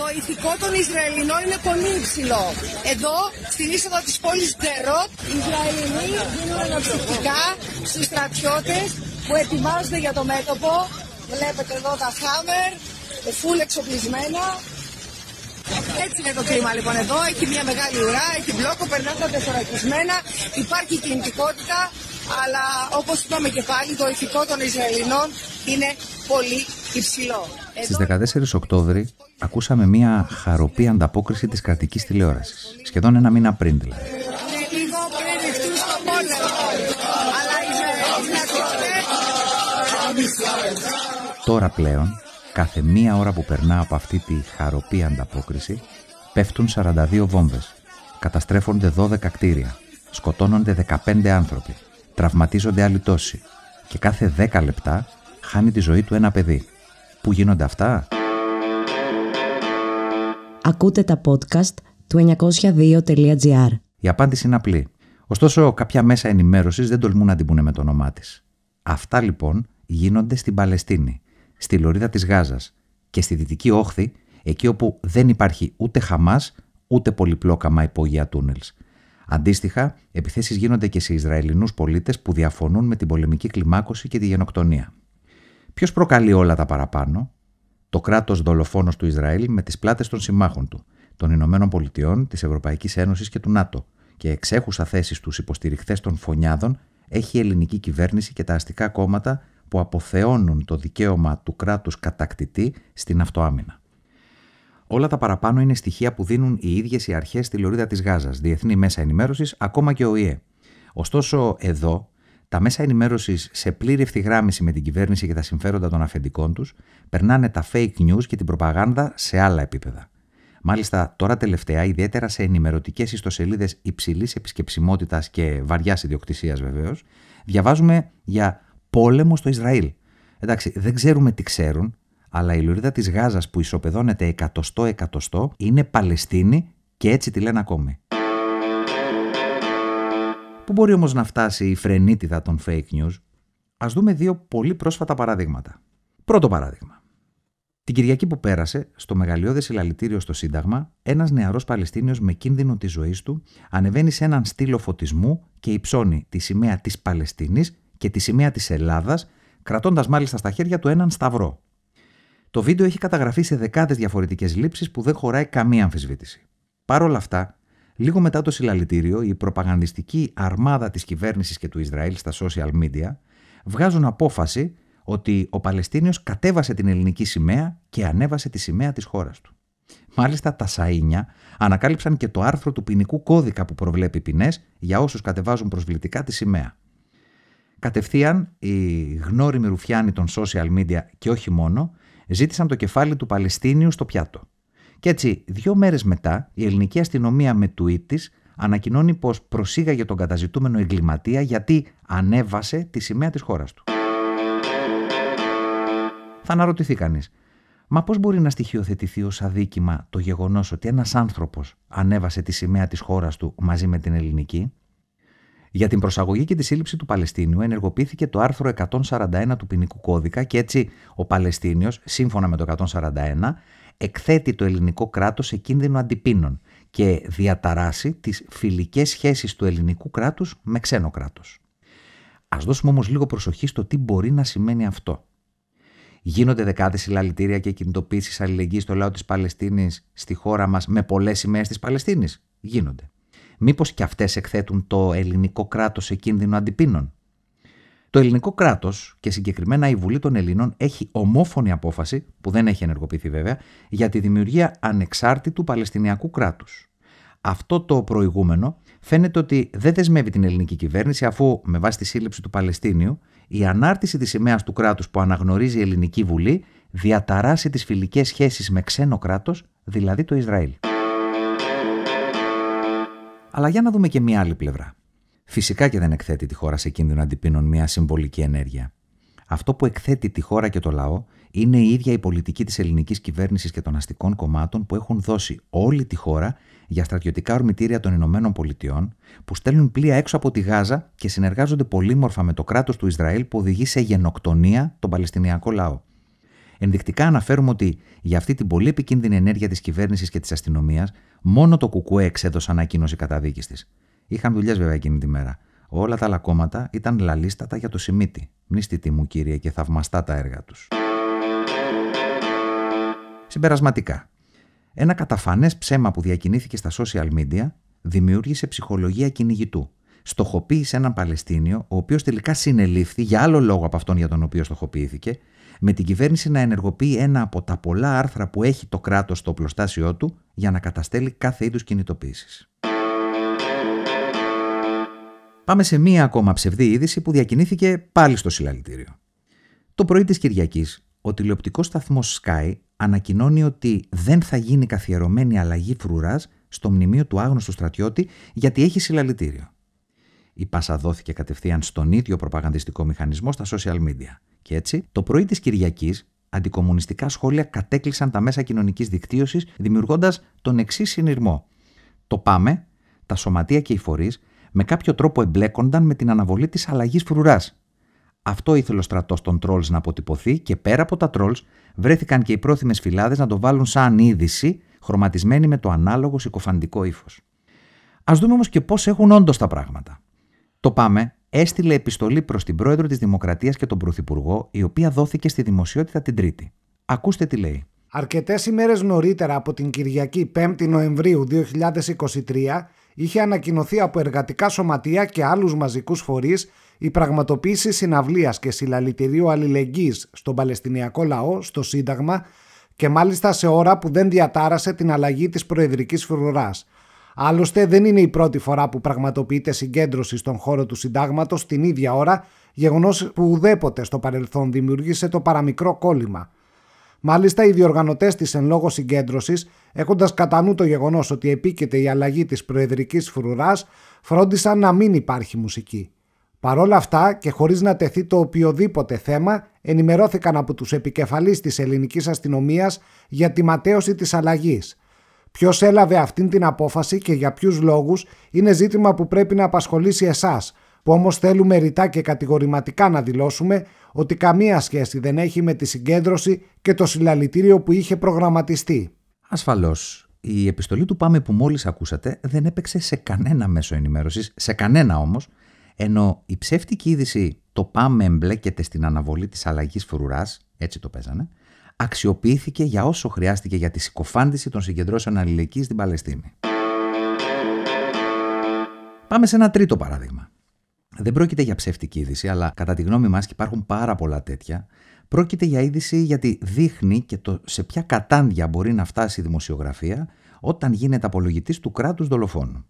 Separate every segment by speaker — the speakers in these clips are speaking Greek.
Speaker 1: το ηθικό των Ισραηλινών είναι πολύ υψηλό. Εδώ, στην είσοδο της πόλης Ντερότ, οι Ισραηλινοί δίνουν αναψυκτικά στους στρατιώτες
Speaker 2: που ετοιμάζονται για το μέτωπο. Βλέπετε εδώ τα χάμερ, φουλ εξοπλισμένα.
Speaker 1: Έτσι είναι το κλίμα λοιπόν εδώ, έχει μια μεγάλη ουρά, έχει μπλόκο, περνά τα υπάρχει κινητικότητα, αλλά όπως είπαμε και πάλι το ηθικό των Ισραηλινών είναι πολύ Στι 14 Οκτώβρη ακούσαμε μια χαροπή ανταπόκριση της κρατικής τηλεόρασης. Σχεδόν ένα μήνα πριν δηλαδή. Τώρα πλέον, κάθε μία ώρα που περνά από αυτή τη χαροπή ανταπόκριση, πέφτουν 42 βόμβες, καταστρέφονται 12 κτίρια, σκοτώνονται 15 άνθρωποι, τραυματίζονται άλλοι τόσοι και κάθε 10 λεπτά χάνει τη ζωή του ένα παιδί. Πού γίνονται αυτά? Ακούτε τα podcast του 902.gr Η απάντηση είναι απλή. Ωστόσο, κάποια μέσα ενημέρωσης δεν τολμούν να την πούνε με το όνομά της. Αυτά λοιπόν γίνονται στην Παλαιστίνη, στη λωρίδα της Γάζας και στη δυτική όχθη, εκεί όπου δεν υπάρχει ούτε χαμάς, ούτε πολυπλόκαμα υπόγεια τούνελ. Αντίστοιχα, επιθέσεις γίνονται και σε Ισραηλινούς πολίτες που διαφωνούν με την πολεμική κλιμάκωση και τη γενοκτονία. Ποιος προκαλεί όλα τα παραπάνω, το κράτος δολοφόνος του Ισραήλ με τις πλάτες των συμμάχων του, των Ηνωμένων Πολιτειών, της Ευρωπαϊκής Ένωσης και του ΝΑΤΟ, και εξέχουσα θέση στους υποστηριχτέ των φωνιάδων έχει η ελληνική κυβέρνηση και τα αστικά κόμματα που αποθεώνουν το δικαίωμα του κράτους κατακτητή στην αυτοάμυνα. Όλα τα παραπάνω είναι στοιχεία που δίνουν οι ίδιες οι αρχές στη λωρίδα της Γάζας, διεθνή μέσα ενημέρωσης, ακόμα και ο ΙΕ. Ωστόσο, εδώ τα μέσα ενημέρωσης σε πλήρη ευθυγράμμιση με την κυβέρνηση και τα συμφέροντα των αφεντικών τους περνάνε τα fake news και την προπαγάνδα σε άλλα επίπεδα. Μάλιστα, τώρα τελευταία, ιδιαίτερα σε ενημερωτικές ιστοσελίδες υψηλής επισκεψιμότητας και βαριάς ιδιοκτησίας βεβαίως, διαβάζουμε για πόλεμο στο Ισραήλ. Εντάξει, δεν ξέρουμε τι ξέρουν, αλλά η λωρίδα της γάζας που ισοπεδώνεται εκατοστό εκατοστό είναι Παλαιστίνη και έτσι τη λένε ακόμη. Πού μπορεί όμως να φτάσει η φρενίτιδα των fake news, ας δούμε δύο πολύ πρόσφατα παραδείγματα. Πρώτο παράδειγμα. Την Κυριακή που πέρασε, στο μεγαλειώδες συλλαλητήριο στο Σύνταγμα, ένας νεαρός Παλαιστίνιος με κίνδυνο της ζωής του ανεβαίνει σε έναν στήλο φωτισμού και υψώνει τη σημαία της Παλαιστίνης και τη σημαία της Ελλάδας, κρατώντας μάλιστα στα χέρια του έναν σταυρό. Το βίντεο έχει καταγραφεί σε δεκάδες διαφορετικές λήψεις που δεν χωράει καμία αμφισβήτηση. Παρ' όλα αυτά, Λίγο μετά το συλλαλητήριο, η προπαγανδιστική αρμάδα της κυβέρνησης και του Ισραήλ στα social media βγάζουν απόφαση ότι ο Παλαιστίνιος κατέβασε την ελληνική σημαία και ανέβασε τη σημαία της χώρας του. Μάλιστα τα Σαΐνια ανακάλυψαν και το άρθρο του ποινικού κώδικα που προβλέπει ποινές για όσους κατεβάζουν προσβλητικά τη σημαία. Κατευθείαν οι γνώριμοι ρουφιάνοι των social media και όχι μόνο ζήτησαν το κεφάλι του Παλαιστίνιου στο πιάτο. Και έτσι, δύο μέρες μετά, η ελληνική αστυνομία με tweet της ανακοινώνει πως προσήγαγε τον καταζητούμενο εγκληματία γιατί ανέβασε τη σημαία της χώρας του. Θα αναρωτηθεί κανείς, μα πώς μπορεί να στοιχειοθετηθεί ως αδίκημα το γεγονός ότι ένας άνθρωπος ανέβασε τη σημαία της χώρας του μαζί με την ελληνική. Για την προσαγωγή και τη σύλληψη του Παλαιστίνιου ενεργοποιήθηκε το άρθρο 141 του ποινικού κώδικα και έτσι ο Παλαιστίνιος, σύμφωνα με το 141, εκθέτει το ελληνικό κράτος σε κίνδυνο αντιπίνων και διαταράσει τις φιλικές σχέσεις του ελληνικού κράτους με ξένο κράτος. Ας δώσουμε όμως λίγο προσοχή στο τι μπορεί να σημαίνει αυτό. Γίνονται δεκάδες συλλαλητήρια και κινητοποίησεις αλληλεγγύης στο λαό της Παλαιστίνης, στη χώρα μας, με πολλές σημαίες της Παλαιστίνης. Γίνονται. Μήπως και αυτές εκθέτουν το ελληνικό κράτος σε κίνδυνο αντιπίνων. Το ελληνικό κράτος και συγκεκριμένα η Βουλή των Ελλήνων έχει ομόφωνη απόφαση, που δεν έχει ενεργοποιηθεί βέβαια, για τη δημιουργία ανεξάρτητου Παλαιστινιακού κράτους. Αυτό το προηγούμενο φαίνεται ότι δεν δεσμεύει την ελληνική κυβέρνηση, αφού με βάση τη σύλληψη του Παλαιστίνιου η ανάρτηση της σημαίας του κράτους που αναγνωρίζει η Ελληνική Βουλή διαταράσει τις φιλικές σχέσεις με ξένο κράτος, δηλαδή το Ισραήλ. Αλλά για να δούμε και μία άλλη πλευρά φυσικά και δεν εκθέτει τη χώρα σε κίνδυνο αντιπίνων μια συμβολική ενέργεια. Αυτό που εκθέτει τη χώρα και το λαό είναι η ίδια η πολιτική της ελληνικής κυβέρνησης και των αστικών κομμάτων που έχουν δώσει όλη τη χώρα για στρατιωτικά ορμητήρια των Ηνωμένων Πολιτειών, που στέλνουν πλοία έξω από τη Γάζα και συνεργάζονται πολύμορφα με το κράτος του Ισραήλ που οδηγεί σε γενοκτονία τον Παλαιστινιακό λαό. Ενδεικτικά αναφέρουμε ότι για αυτή την πολύ επικίνδυνη ενέργεια της κυβέρνησης και της αστυνομίας, μόνο το Κουκουέ εξέδωσε ανακοίνωση καταδίκης της. Είχαν δουλειές βέβαια εκείνη τη μέρα. Όλα τα άλλα κόμματα ήταν λαλίστατα για το Σιμίτι. Μνήστητη μου, κύριε, και θαυμαστά τα έργα τους. Συμπερασματικά. Ένα καταφανές ψέμα που διακινήθηκε στα social media δημιούργησε ψυχολογία κυνηγητού. Στοχοποίησε έναν Παλαιστίνιο, ο οποίος τελικά συνελήφθη για άλλο λόγο από αυτόν για τον οποίο στοχοποιήθηκε, με την κυβέρνηση να ενεργοποιεί ένα από τα πολλά άρθρα που έχει το κράτος στο οπλοστάσιό του για να καταστέλει κάθε είδους κινητοποίησης. Πάμε σε μία ακόμα ψευδή είδηση που διακινήθηκε πάλι στο συλλαλητήριο. Το πρωί της Κυριακής, ο τηλεοπτικός σταθμός Sky ανακοινώνει ότι δεν θα γίνει καθιερωμένη αλλαγή φρουράς στο μνημείο του άγνωστου στρατιώτη γιατί έχει συλλαλητήριο. Η πάσα δόθηκε κατευθείαν στον ίδιο προπαγανδιστικό μηχανισμό στα social media. Και έτσι, το πρωί της Κυριακής, αντικομουνιστικά σχόλια κατέκλυσαν τα μέσα κοινωνικής δικτύωσης, δημιουργώντας τον εξής συνειρμό. Το πάμε, τα σωματεία και οι φορείς με κάποιο τρόπο εμπλέκονταν με την αναβολή της αλλαγής φρουράς. Αυτό ήθελε ο στρατός των τρόλ να αποτυπωθεί και πέρα από τα τρόλ βρέθηκαν και οι πρόθυμες φυλάδες να το βάλουν σαν είδηση, χρωματισμένη με το ανάλογο συκοφαντικό ύφος. Ας δούμε όμως και πώς έχουν όντως τα πράγματα. Το Πάμε έστειλε επιστολή προς την πρόεδρο της Δημοκρατίας και τον Πρωθυπουργό, η οποία δόθηκε στη δημοσιότητα την Τρίτη. Ακούστε τι λέει.
Speaker 2: Αρκετές ημέρες νωρίτερα από την Κυριακή 5η Νοεμβρίου 2023, είχε ανακοινωθεί από εργατικά σωματεία και άλλους μαζικούς φορείς η πραγματοποίηση συναυλίας και συλλαλητηρίου αλληλεγγύης στον Παλαιστινιακό λαό, στο Σύνταγμα και μάλιστα σε ώρα που δεν διατάρασε την αλλαγή της προεδρικής φρουράς. Άλλωστε δεν είναι η πρώτη φορά που πραγματοποιείται συγκέντρωση στον χώρο του Συντάγματος την ίδια ώρα, γεγονός που ουδέποτε στο παρελθόν δημιούργησε το παραμικρό κόλλημα. Μάλιστα, οι διοργανωτές της εν λόγω συγκέντρωσης, έχοντας κατά νου το γεγονός ότι επίκειται η αλλαγή της προεδρικής φρουράς, φρόντισαν να μην υπάρχει μουσική. Παρόλα αυτά και χωρίς να τεθεί το οποιοδήποτε θέμα, ενημερώθηκαν από τους επικεφαλείς της ελληνικής αστυνομίας για τη ματέωση της αλλαγής. Ποιος έλαβε αυτήν την απόφαση και για ποιους λόγους είναι ζήτημα που πρέπει να απασχολήσει εσάς, που όμως θέλουμε ρητά και κατηγορηματικά να δηλώσουμε ότι καμία σχέση δεν έχει με τη συγκέντρωση και το συλλαλητήριο που είχε προγραμματιστεί.
Speaker 1: Ασφαλώς, η επιστολή του Πάμε που μόλις ακούσατε δεν έπαιξε σε κανένα μέσο ενημέρωσης, σε κανένα όμως, ενώ η ψεύτικη είδηση «Το Πάμε εμπλέκεται στην αναβολή της αλλαγής φρουράς», έτσι το παίζανε, αξιοποιήθηκε για όσο χρειάστηκε για τη συκοφάντηση των συγκεντρώσεων αλληλεγγύης στην Παλαιστίνη. Πάμε σε ένα τρίτο παράδειγμα. Δεν πρόκειται για ψεύτικη είδηση, αλλά κατά τη γνώμη μας και υπάρχουν πάρα πολλά τέτοια, πρόκειται για είδηση γιατί δείχνει και το σε ποια κατάντια μπορεί να φτάσει η δημοσιογραφία όταν γίνεται απολογητής του κράτους δολοφόνου.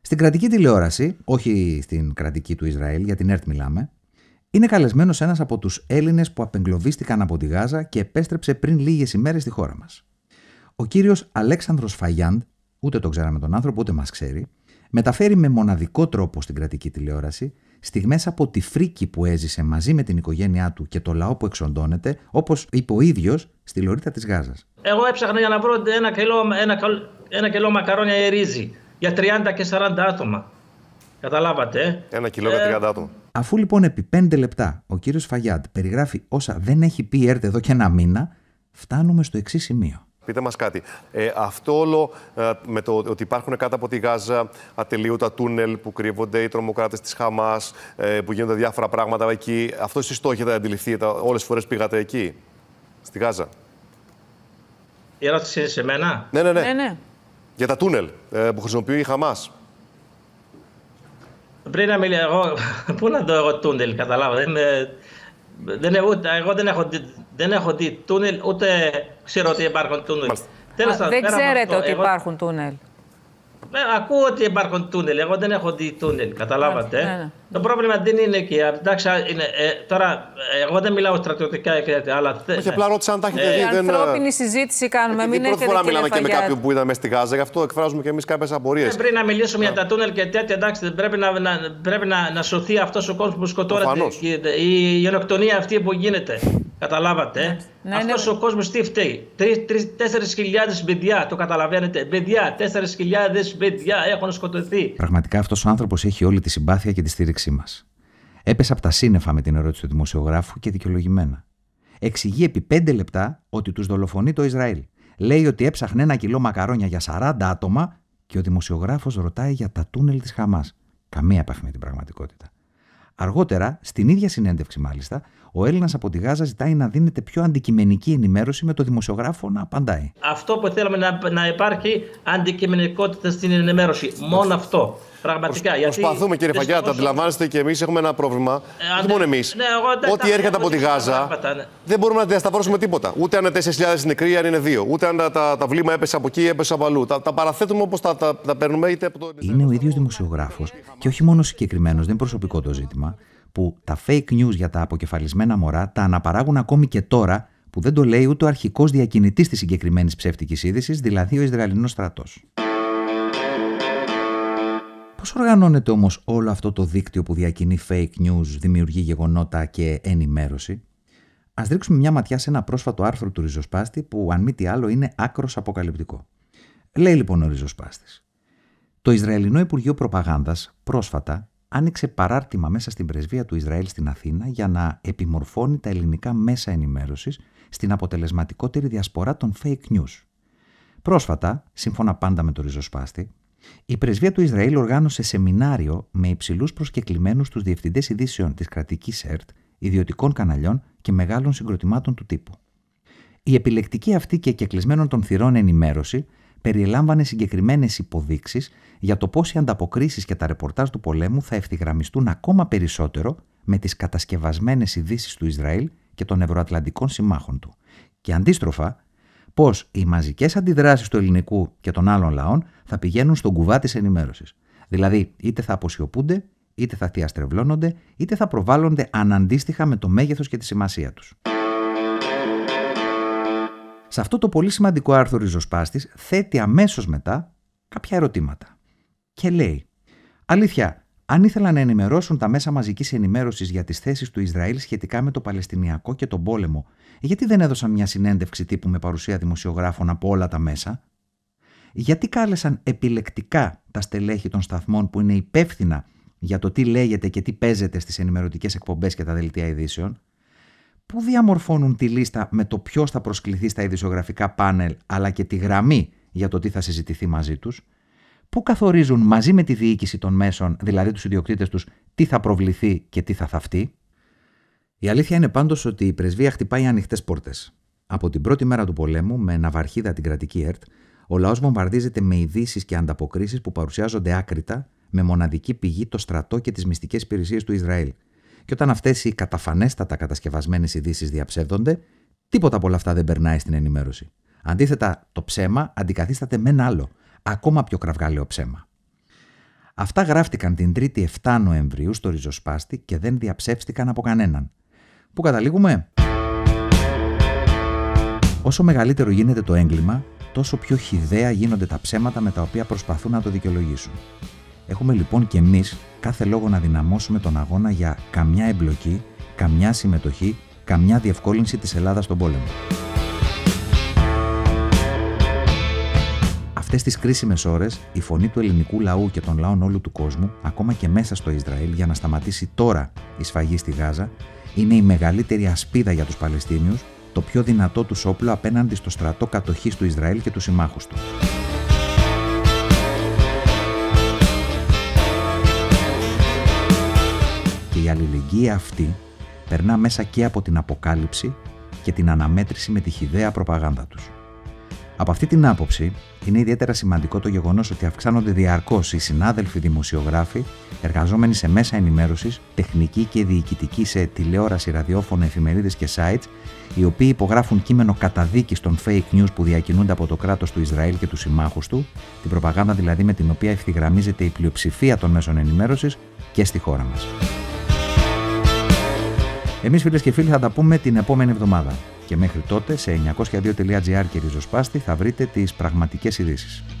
Speaker 1: Στην κρατική τηλεόραση, όχι στην κρατική του Ισραήλ, για την ΕΡΤ μιλάμε, είναι καλεσμένος ένας από τους Έλληνες που απεγκλωβίστηκαν από τη Γάζα και επέστρεψε πριν λίγες ημέρες στη χώρα μας. Ο κύριος Αλέξανδρος Φαγιάντ, ούτε το ξέραμε τον άνθρωπο, ούτε μας ξέρει, μεταφέρει με μοναδικό τρόπο στην κρατική τηλεόραση στιγμές από τη φρίκη που έζησε μαζί με την οικογένειά του και το λαό που εξοντώνεται, όπως είπε ο ίδιος στη Λωρίδα της Γάζας.
Speaker 3: Εγώ έψαχνα για να βρω ένα κιλό, ένα, ένα μακαρόνια ή ρύζι για 30 και 40 άτομα. Καταλάβατε. Ε? Ένα κιλό για 30 ε, άτομα.
Speaker 1: Αφού λοιπόν επί 5 λεπτά ο κύριος Φαγιάτ περιγράφει όσα δεν έχει πει έρτε εδώ και ένα μήνα, φτάνουμε στο εξής σημείο.
Speaker 2: Πείτε μας κάτι. Ε, αυτό όλο ε, με το ότι υπάρχουν κάτω από τη Γάζα ατελείωτα τούνελ που κρύβονται οι τρομοκράτες της Χαμάς, ε, που γίνονται διάφορα πράγματα εκεί. Αυτό εσείς το έχετε αντιληφθεί όλες τις φορές πήγατε εκεί, στη Γάζα.
Speaker 3: Η ερώτηση είναι σε μένα.
Speaker 2: Ναι, ναι, ναι. ναι, ναι. Για τα τούνελ ε, που χρησιμοποιεί η Χαμάς.
Speaker 3: Πριν να μιλήσω, εγώ. Πού να το εγώ τούνελ, καταλάβω. εγώ δεν έχω δεν έχω δει τούνελ, ούτε ξέρω ότι υπάρχουν τούνελ. Τέλος, Α, δεν ξέρετε αυτό, ότι υπάρχουν τούνελ. Ε, ακούω ότι υπάρχουν τούνελ. Εγώ δεν έχω δει τούνελ. Καταλάβατε. Ε. Ναι, ναι. Το πρόβλημα δεν είναι εκεί. Εντάξει, είναι, ε, τώρα, ε, εγώ δεν μιλάω στρατιωτικά και τέτοια. Αλλά... Όχι, απλά ρώτησα αν τα έχετε ε, δει. Δεν... Ανθρώπινη συζήτηση κάνουμε. Μην πρώτη φορά μιλάμε και με κάποιον
Speaker 2: που είδαμε στη Γάζα, γι' αυτό εκφράζουμε και εμείς κάποιες απορίες. Ε, πριν
Speaker 3: να μιλήσουμε για τα τούνελ και τέτοια, εντάξει, πρέπει να, να, πρέπει να, να σωθεί αυτός ο κόσμος που σκοτώνεται. Η γενοκτονία αυτή που γίνεται. Καταλάβατε. Ε? Ναι, ναι, Αυτός ναι. ο κόσμος τι φταίει. χιλιάδες παιδιά, το καταλαβαίνετε. Παιδιά, χιλιάδες παιδιά έχουν σκοτωθεί.
Speaker 1: Πραγματικά αυτός ο άνθρωπος έχει όλη τη συμπάθεια και τη στήριξή μας. Έπεσε από τα σύννεφα με την ερώτηση του δημοσιογράφου και δικαιολογημένα. Εξηγεί επί πέντε λεπτά ότι τους δολοφονεί το Ισραήλ. Λέει ότι έψαχνε ένα κιλό μακαρόνια για 40 άτομα και ο δημοσιογράφος ρωτάει για τα τούνελ της Χαμάς. Καμία επαφή με την πραγματικότητα. Αργότερα, στην ίδια συνέντευξη μάλιστα, ο Έλληνας από τη Γάζα ζητάει να δίνεται πιο αντικειμενική ενημέρωση με το δημοσιογράφο να απαντάει.
Speaker 3: Αυτό που θέλουμε να, να υπάρχει αντικειμενικότητα στην ενημέρωση. Μόνο αυτό. Πραγματικά. Προσ, γιατί
Speaker 2: προσπαθούμε, κύριε Φαγιά, να το αντιλαμβάνεστε και εμείς έχουμε ένα πρόβλημα. Ε, όχι μόνο εμείς. Ναι, Ό,τι έρχεται από τη Γάζα ναι. δεν μπορούμε να διασταυρώσουμε τίποτα. Ούτε αν είναι 4.000 νεκροί, αν είναι 2. Ούτε αν τα, τα, τα βλήμα έπεσε από εκεί, έπεσε από αλλού. Τα, τα παραθέτουμε όπως τα, τα, τα παίρνουμε, είτε από το.
Speaker 1: Είναι ο ίδιος δημοσιογράφος και όχι μόνο συγκεκριμένος, δεν προσωπικό το ζήτημα, που τα fake news για τα αποκεφαλισμένα μωρά τα αναπαράγουν ακόμη και τώρα που δεν το λέει ούτε ο αρχικός διακινητής της συγκεκριμένης ψεύτικης είδησης, δηλαδή ο Ισραηλινός στρατός. Πώς οργανώνεται όμως όλο αυτό το δίκτυο που διακινεί fake news, δημιουργεί γεγονότα και ενημέρωση. Ας δείξουμε μια ματιά σε ένα πρόσφατο άρθρο του Ριζοσπάστη που αν μη τι άλλο είναι άκρος αποκαλυπτικό. Λέει λοιπόν ο Ριζοσπάστης. Το Ισραηλινό Υπουργείο Προπαγάνδας πρόσφατα άνοιξε παράρτημα μέσα στην πρεσβεία του Ισραήλ στην Αθήνα για να επιμορφώνει τα ελληνικά μέσα ενημέρωσης στην αποτελεσματικότερη διασπορά των fake news. Πρόσφατα, σύμφωνα πάντα με το ριζοσπάστη, η πρεσβεία του Ισραήλ οργάνωσε σεμινάριο με υψηλούς προσκεκλημένους τους διευθυντές ειδήσεων της κρατικής ΕΡΤ, ιδιωτικών καναλιών και μεγάλων συγκροτημάτων του τύπου. Η επιλεκτική αυτή και κεκλεισμένων των θυρών ενημέρωση περιελάμβανε συγκεκριμένες υποδείξεις για το πώς οι ανταποκρίσεις και τα ρεπορτάζ του πολέμου θα ευθυγραμμιστούν ακόμα περισσότερο με τις κατασκευασμένες ειδήσεις του Ισραήλ και των Ευρωατλαντικών συμμάχων του. Και αντίστροφα, πως οι μαζικές αντιδράσεις του ελληνικού και των άλλων λαών θα πηγαίνουν στον κουβά της ενημέρωσης. Δηλαδή, είτε θα αποσιωπούνται, είτε θα θεαστρεβλώνονται, είτε θα προβάλλονται αναντίστοιχα με το μέγεθος και τη σημασία τους. Σε αυτό το πολύ σημαντικό άρθρο ριζοσπάστης θέτει αμέσως μετά κάποια ερωτήματα. Και λέει, Αλήθεια, αν ήθελαν να ενημερώσουν τα μέσα μαζικής ενημέρωσης για τις θέσεις του Ισραήλ σχετικά με το Παλαιστινιακό και τον πόλεμο, γιατί δεν έδωσαν μια συνέντευξη τύπου με παρουσία δημοσιογράφων από όλα τα μέσα. Γιατί κάλεσαν επιλεκτικά τα στελέχη των σταθμών που είναι υπεύθυνα για το τι λέγεται και τι παίζεται στις ενημερωτικές εκπομπές και τα δελτία ειδήσεων. Πού διαμορφώνουν τη λίστα με το ποιος θα προσκληθεί στα ειδησιογραφικά πάνελ, αλλά και τη γραμμή για το τι θα συζητηθεί μαζί τους που καθορίζουν μαζί με τη διοίκηση των μέσων, δηλαδή τους ιδιοκτήτες τους, τι θα προβληθεί και τι θα θαυτεί. Η αλήθεια είναι πάντως ότι η πρεσβεία χτυπάει ανοιχτές πόρτες. Από την πρώτη μέρα του πολέμου, με ναυαρχίδα την κρατική ΕΡΤ, ο λαός βομβαρδίζεται με ειδήσεις και ανταποκρίσεις που παρουσιάζονται άκρητα, με μοναδική πηγή το στρατό και τις μυστικές υπηρεσίες του Ισραήλ. Και όταν αυτές οι καταφανέστατα κατασκευασμένες ειδήσεις διαψεύδονται, τίποτα από όλα αυτά δεν περνάει στην ενημέρωση. Αντίθετα, το ψέμα αντικαθίσταται με ένα άλλο, ακόμα πιο κραυγάλαιο ψέμα. Αυτά γράφτηκαν την 3η 7 Νοεμβρίου στο ριζοσπάστη και δεν διαψεύστηκαν από κανέναν. Πού καταλήγουμε? Όσο μεγαλύτερο γίνεται το έγκλημα, τόσο πιο χιδέα γίνονται τα ψέματα με τα οποία προσπαθούν να το δικαιολογήσουν. Έχουμε λοιπόν και εμείς κάθε λόγο να δυναμώσουμε τον αγώνα για καμιά εμπλοκή, καμιά συμμετοχή, καμιά διευκόλυνση της Ελλάδας στον πόλεμο. αυτές τις κρίσιμες ώρες, η φωνή του ελληνικού λαού και των λαών όλου του κόσμου, ακόμα και μέσα στο Ισραήλ, για να σταματήσει τώρα η σφαγή στη Γάζα, είναι η μεγαλύτερη ασπίδα για τους Παλαιστίνιους, το πιο δυνατό τους όπλο απέναντι στο στρατό κατοχής του Ισραήλ και τους συμμάχους του. Και η αλληλεγγύη αυτή περνά μέσα και από την αποκάλυψη και την αναμέτρηση με τη χιδέα προπαγάνδα τους. Από αυτή την άποψη, είναι ιδιαίτερα σημαντικό το γεγονός ότι αυξάνονται διαρκώς οι συνάδελφοι δημοσιογράφοι, εργαζόμενοι σε μέσα ενημέρωσης, τεχνικοί και διοικητικοί σε τηλεόραση, ραδιόφωνο, εφημερίδες και sites, οι οποίοι υπογράφουν κείμενο καταδίκης των fake news που διακινούνται από το κράτος του Ισραήλ και τους συμμάχους του, την προπαγάνδα δηλαδή με την οποία ευθυγραμμίζεται η πλειοψηφία των μέσων ενημέρωσης και στη χώρα μας. Εμείς φίλες και φίλοι θα τα πούμε την επόμενη εβδομάδα. Και μέχρι τότε σε 902.gr και ριζοσπάστη θα βρείτε τις πραγματικές ειδήσεις.